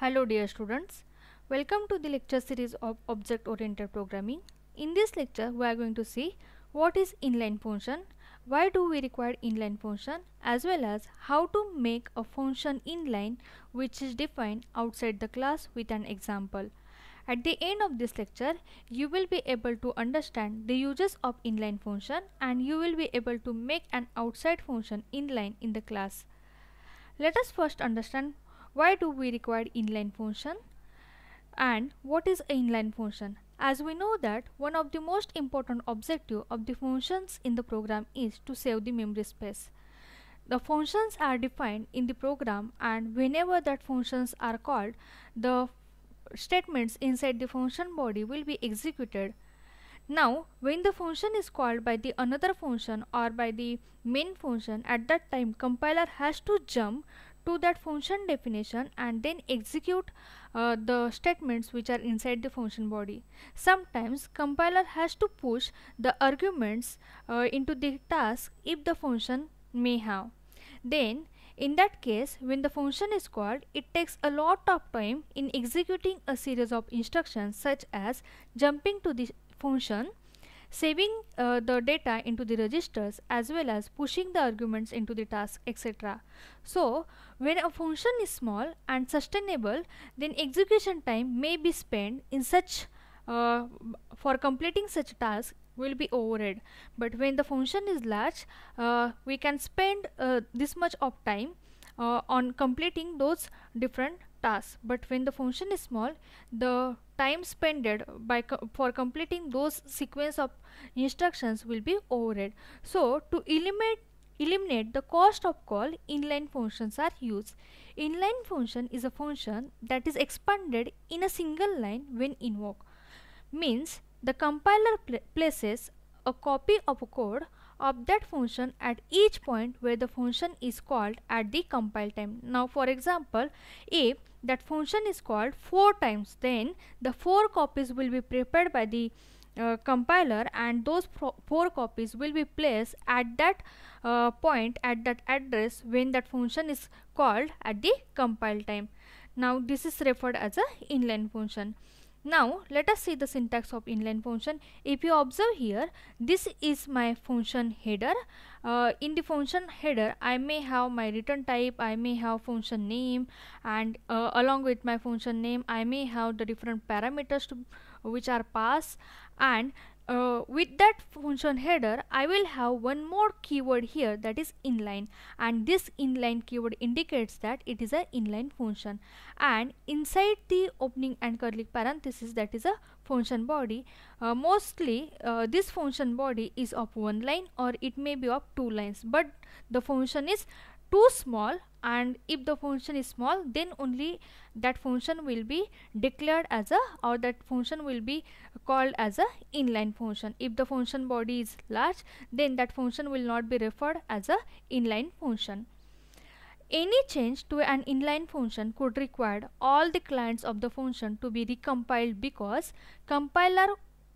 Hello dear students, welcome to the lecture series of object oriented programming. In this lecture we are going to see what is inline function, why do we require inline function as well as how to make a function inline which is defined outside the class with an example. At the end of this lecture, you will be able to understand the uses of inline function and you will be able to make an outside function inline in the class. Let us first understand why do we require inline function? And what is inline function? As we know that one of the most important objective of the functions in the program is to save the memory space. The functions are defined in the program and whenever that functions are called, the statements inside the function body will be executed. Now, when the function is called by the another function or by the main function, at that time compiler has to jump to that function definition and then execute uh, the statements which are inside the function body. Sometimes compiler has to push the arguments uh, into the task if the function may have. Then in that case, when the function is called, it takes a lot of time in executing a series of instructions such as jumping to the function, saving uh, the data into the registers as well as pushing the arguments into the task etc. So when a function is small and sustainable then execution time may be spent in such uh, for completing such task will be overhead but when the function is large uh, we can spend uh, this much of time uh, on completing those different but when the function is small the time spent by co for completing those sequence of instructions will be overhead so to eliminate eliminate the cost of call inline functions are used inline function is a function that is expanded in a single line when invoked means the compiler pl places a copy of a code of that function at each point where the function is called at the compile time. Now for example, if that function is called 4 times then the 4 copies will be prepared by the uh, compiler and those four copies will be placed at that uh, point at that address when that function is called at the compile time. Now this is referred as a inline function. Now let us see the syntax of inline function. If you observe here, this is my function header. Uh, in the function header, I may have my return type, I may have function name and uh, along with my function name, I may have the different parameters to, which are passed and uh, with that function header I will have one more keyword here that is inline and this inline keyword indicates that it is an inline function and inside the opening and curly parenthesis that is a function body uh, mostly uh, this function body is of one line or it may be of two lines but the function is too small and if the function is small then only that function will be declared as a or that function will be called as a inline function if the function body is large then that function will not be referred as a inline function any change to an inline function could require all the clients of the function to be recompiled because compiler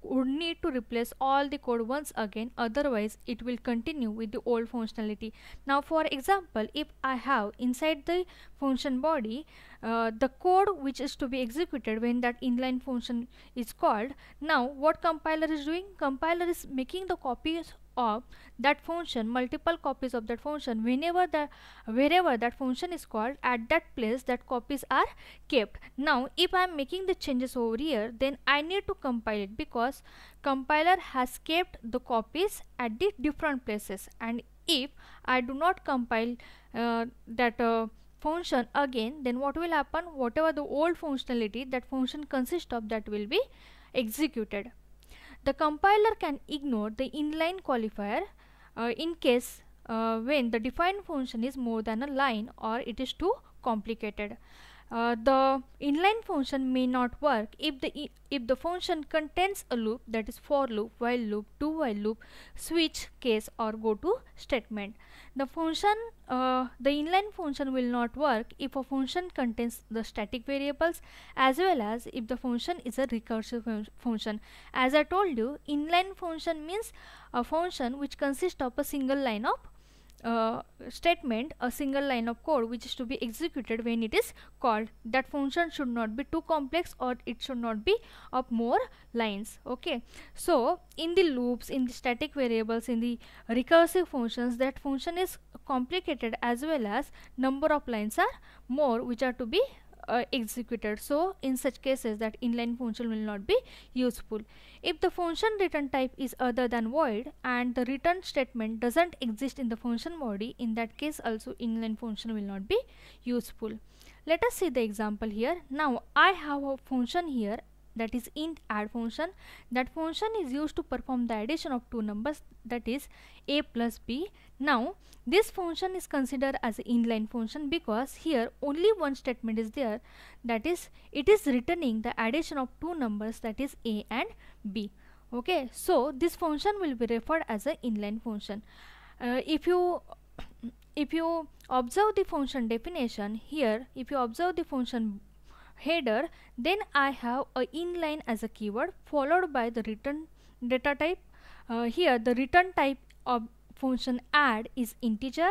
would need to replace all the code once again otherwise it will continue with the old functionality now for example if I have inside the function body uh, the code which is to be executed when that inline function is called now what compiler is doing compiler is making the copies of that function multiple copies of that function whenever the wherever that function is called at that place that copies are kept now if i am making the changes over here then i need to compile it because compiler has kept the copies at the different places and if i do not compile uh, that uh, function again then what will happen whatever the old functionality that function consists of that will be executed the compiler can ignore the inline qualifier uh, in case uh, when the defined function is more than a line or it is too complicated. Uh, the inline function may not work if the if the function contains a loop that is for loop while loop do while loop switch case or go to statement the function uh, the inline function will not work if a function contains the static variables as well as if the function is a recursive fun function as i told you inline function means a function which consists of a single line of uh, statement a single line of code which is to be executed when it is called that function should not be too complex or it should not be of more lines okay so in the loops in the static variables in the recursive functions that function is complicated as well as number of lines are more which are to be uh, executed so in such cases that inline function will not be useful if the function return type is other than void and the return statement doesn't exist in the function body in that case also inline function will not be useful let us see the example here now i have a function here that is int add function that function is used to perform the addition of two numbers that is a plus b now this function is considered as inline function because here only one statement is there that is it is returning the addition of two numbers that is a and b okay so this function will be referred as an inline function uh, if you if you observe the function definition here if you observe the function header then I have a inline as a keyword followed by the return data type uh, here the return type of function add is integer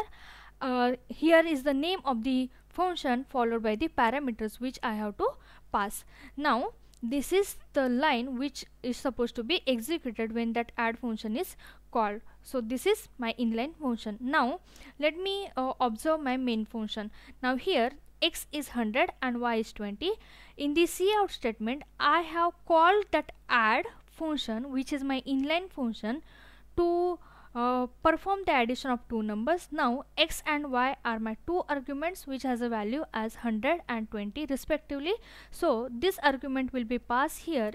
uh, here is the name of the function followed by the parameters which I have to pass now this is the line which is supposed to be executed when that add function is called so this is my inline function now let me uh, observe my main function now here x is 100 and y is 20 in the cout statement I have called that add function which is my inline function to uh, perform the addition of two numbers now x and y are my two arguments which has a value as 100 and 20 respectively so this argument will be passed here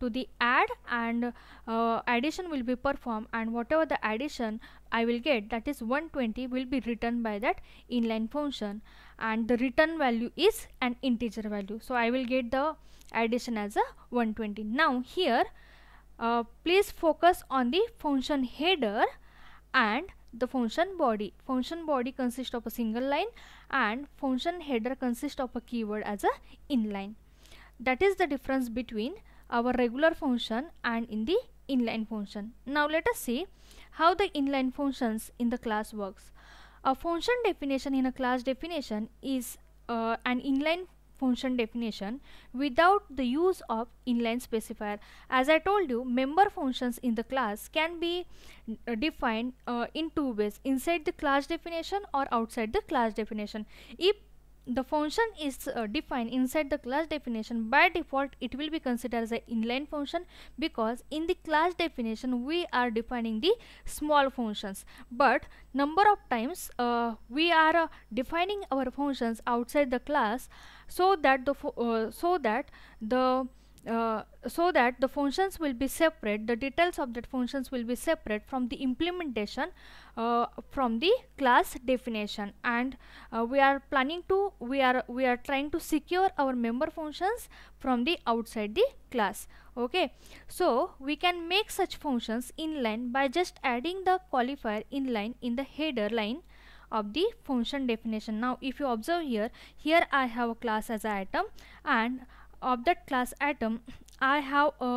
to the add and uh, addition will be performed and whatever the addition I will get that is 120 will be written by that inline function and the return value is an integer value. So I will get the addition as a 120. Now here uh, please focus on the function header and the function body. Function body consists of a single line and function header consists of a keyword as a inline. That is the difference between our regular function and in the inline function. Now let us see how the inline functions in the class works. A function definition in a class definition is uh, an inline function definition without the use of inline specifier. As I told you, member functions in the class can be uh, defined uh, in two ways, inside the class definition or outside the class definition. If the function is uh, defined inside the class definition by default it will be considered as an inline function because in the class definition we are defining the small functions but number of times uh, we are uh, defining our functions outside the class so that the uh, so that the uh, so that the functions will be separate the details of that functions will be separate from the implementation uh, from the class definition and uh, we are planning to we are we are trying to secure our member functions from the outside the class okay so we can make such functions inline by just adding the qualifier inline in the header line of the function definition now if you observe here here i have a class as item and of that class atom I have a,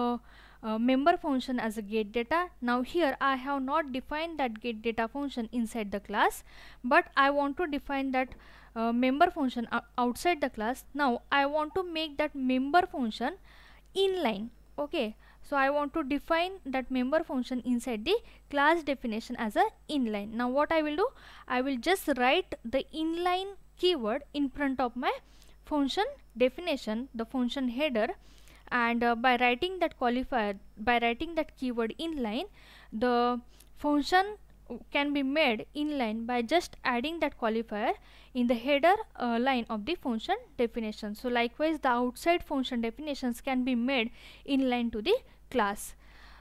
a, member function as a get data now here I have not defined that get data function inside the class but I want to define that uh, member function outside the class now I want to make that member function inline okay so I want to define that member function inside the class definition as a inline now what I will do I will just write the inline keyword in front of my function definition, the function header and uh, by writing that qualifier, by writing that keyword inline, the function can be made inline by just adding that qualifier in the header uh, line of the function definition. So likewise the outside function definitions can be made inline to the class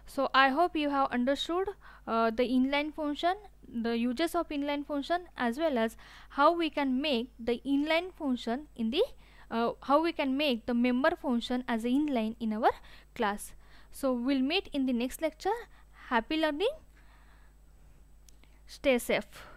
so i hope you have understood uh, the inline function the uses of inline function as well as how we can make the inline function in the uh, how we can make the member function as inline in our class so we'll meet in the next lecture happy learning stay safe